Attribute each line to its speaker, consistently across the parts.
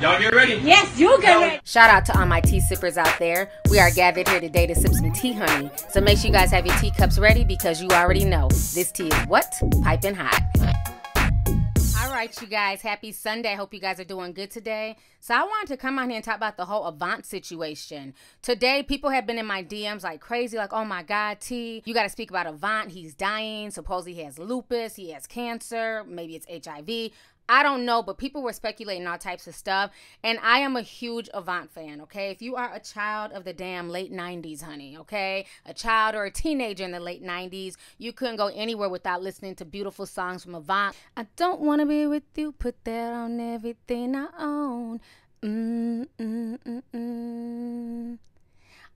Speaker 1: Y'all get ready. Yes, you get ready. Shout out to all my tea sippers out there. We are gathered here today to sip some tea, honey. So make sure you guys have your teacups ready because you already know this tea is what? Piping hot. All right, you guys. Happy Sunday. Hope you guys are doing good today. So I wanted to come on here and talk about the whole Avant situation. Today, people have been in my DMs like crazy, like, oh my God, T, you got to speak about Avant. He's dying. Suppose he has lupus. He has cancer. Maybe it's HIV. I don't know, but people were speculating all types of stuff. And I am a huge Avant fan, okay? If you are a child of the damn late 90s, honey, okay? A child or a teenager in the late 90s, you couldn't go anywhere without listening to beautiful songs from Avant. I don't wanna be with you, put that on everything I own. Mm, mm, mm, mm.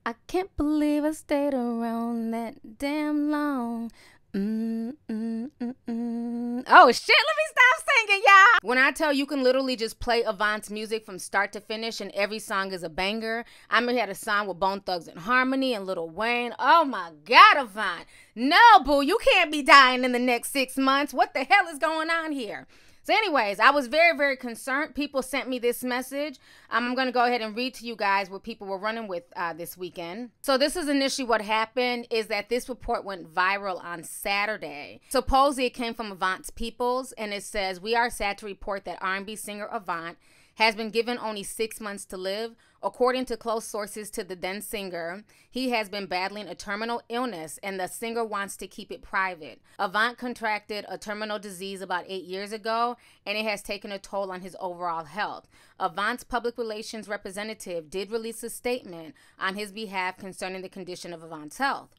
Speaker 1: I can't believe I stayed around that damn long. Mm mm, mm, mm, mm, oh shit, let me stop singing, y'all. When I tell you can literally just play Avant's music from start to finish and every song is a banger. I mean, he had a song with Bone Thugs and Harmony and Lil Wayne. Oh my God, Avant. No, boo, you can't be dying in the next six months. What the hell is going on here? So, anyways, I was very, very concerned. People sent me this message. Um, I'm going to go ahead and read to you guys what people were running with uh, this weekend. So, this is initially what happened is that this report went viral on Saturday. Supposedly, it came from Avant's Peoples, and it says, "We are sad to report that R&B singer Avant." has been given only six months to live. According to close sources to the then singer, he has been battling a terminal illness and the singer wants to keep it private. Avant contracted a terminal disease about eight years ago and it has taken a toll on his overall health. Avant's public relations representative did release a statement on his behalf concerning the condition of Avant's health.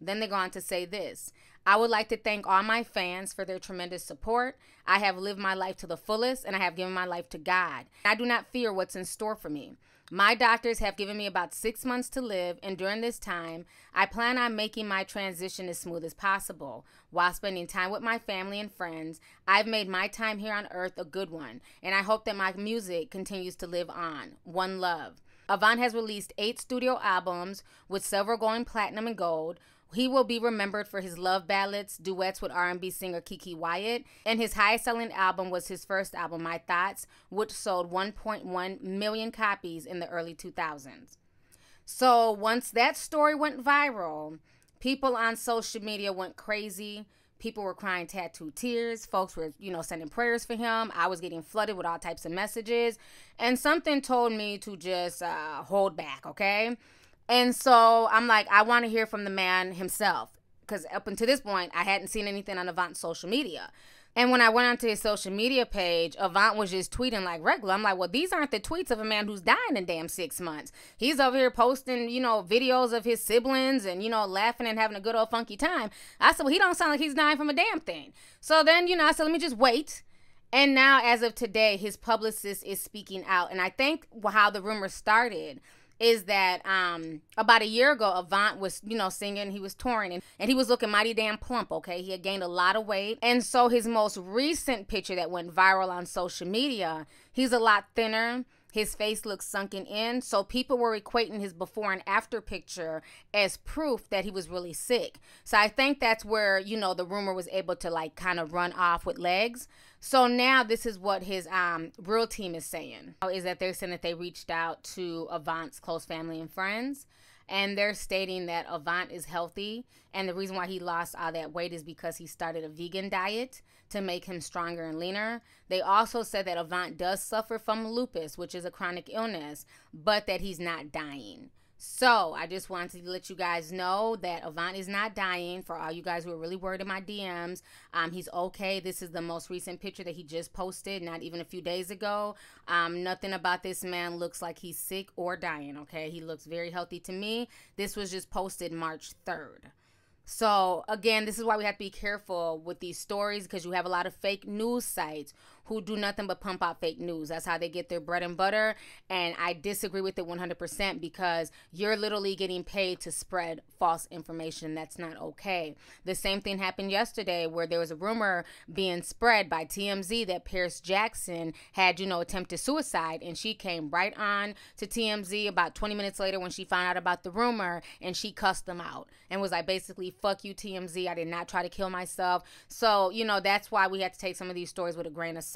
Speaker 1: Then they go on to say this I would like to thank all my fans for their tremendous support. I have lived my life to the fullest and I have given my life to God. I do not fear what's in store for me. My doctors have given me about six months to live, and during this time, I plan on making my transition as smooth as possible. While spending time with my family and friends, I've made my time here on earth a good one, and I hope that my music continues to live on. One love. Avon has released eight studio albums with several going platinum and gold, he will be remembered for his love ballads, duets with R&B singer Kiki Wyatt, and his highest-selling album was his first album, My Thoughts, which sold 1.1 million copies in the early 2000s. So once that story went viral, people on social media went crazy. People were crying tattoo tears. Folks were, you know, sending prayers for him. I was getting flooded with all types of messages, and something told me to just uh, hold back. Okay. And so I'm like, I want to hear from the man himself. Because up until this point, I hadn't seen anything on Avant's social media. And when I went onto his social media page, Avant was just tweeting like regular. I'm like, well, these aren't the tweets of a man who's dying in damn six months. He's over here posting, you know, videos of his siblings and, you know, laughing and having a good old funky time. I said, well, he don't sound like he's dying from a damn thing. So then, you know, I said, let me just wait. And now, as of today, his publicist is speaking out. And I think how the rumor started is that um about a year ago Avant was you know singing he was touring and, and he was looking mighty damn plump okay he had gained a lot of weight and so his most recent picture that went viral on social media he's a lot thinner his face looked sunken in, so people were equating his before and after picture as proof that he was really sick. So I think that's where, you know, the rumor was able to like kind of run off with legs. So now this is what his um, real team is saying is that they're saying that they reached out to Avant's close family and friends and they're stating that Avant is healthy, and the reason why he lost all that weight is because he started a vegan diet to make him stronger and leaner. They also said that Avant does suffer from lupus, which is a chronic illness, but that he's not dying. So I just wanted to let you guys know that Avant is not dying. For all you guys who are really worried in my DMs, um, he's okay. This is the most recent picture that he just posted, not even a few days ago. Um, nothing about this man looks like he's sick or dying. Okay, he looks very healthy to me. This was just posted March third. So again, this is why we have to be careful with these stories because you have a lot of fake news sites who do nothing but pump out fake news. That's how they get their bread and butter. And I disagree with it 100% because you're literally getting paid to spread false information. That's not okay. The same thing happened yesterday where there was a rumor being spread by TMZ that Paris Jackson had, you know, attempted suicide. And she came right on to TMZ about 20 minutes later when she found out about the rumor and she cussed them out and was like, basically, fuck you, TMZ. I did not try to kill myself. So, you know, that's why we have to take some of these stories with a grain of salt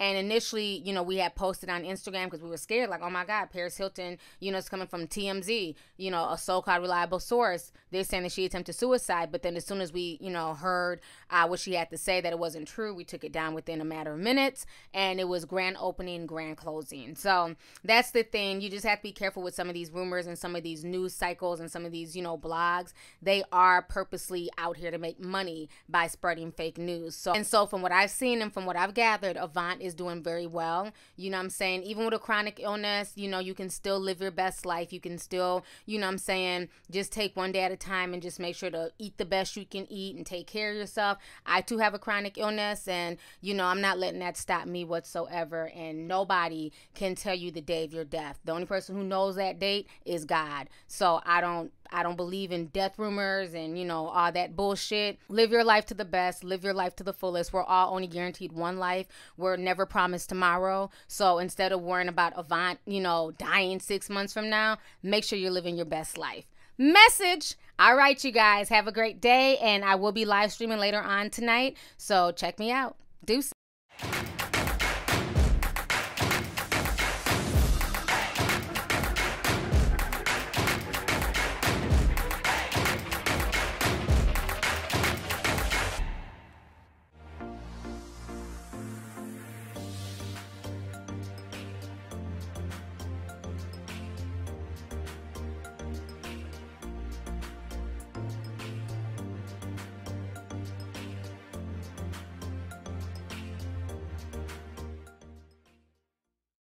Speaker 1: and initially, you know, we had posted on Instagram because we were scared, like, oh my God, Paris Hilton, you know, it's coming from TMZ, you know, a so called reliable source. They're saying that she attempted suicide. But then as soon as we, you know, heard uh, what she had to say, that it wasn't true, we took it down within a matter of minutes. And it was grand opening, grand closing. So that's the thing. You just have to be careful with some of these rumors and some of these news cycles and some of these, you know, blogs. They are purposely out here to make money by spreading fake news. So, and so from what I've seen and from what I've gathered, Avant is doing very well. You know what I'm saying? Even with a chronic illness, you know, you can still live your best life. You can still, you know what I'm saying, just take one day at a time and just make sure to eat the best you can eat and take care of yourself. I too have a chronic illness and, you know, I'm not letting that stop me whatsoever. And nobody can tell you the day of your death. The only person who knows that date is God. So I don't I don't believe in death rumors and, you know, all that bullshit. Live your life to the best, live your life to the fullest. We're all only guaranteed one life. We're never promised tomorrow. So instead of worrying about Avant, you know, dying six months from now, make sure you're living your best life. Message. All right, you guys, have a great day. And I will be live streaming later on tonight. So check me out. Deuces.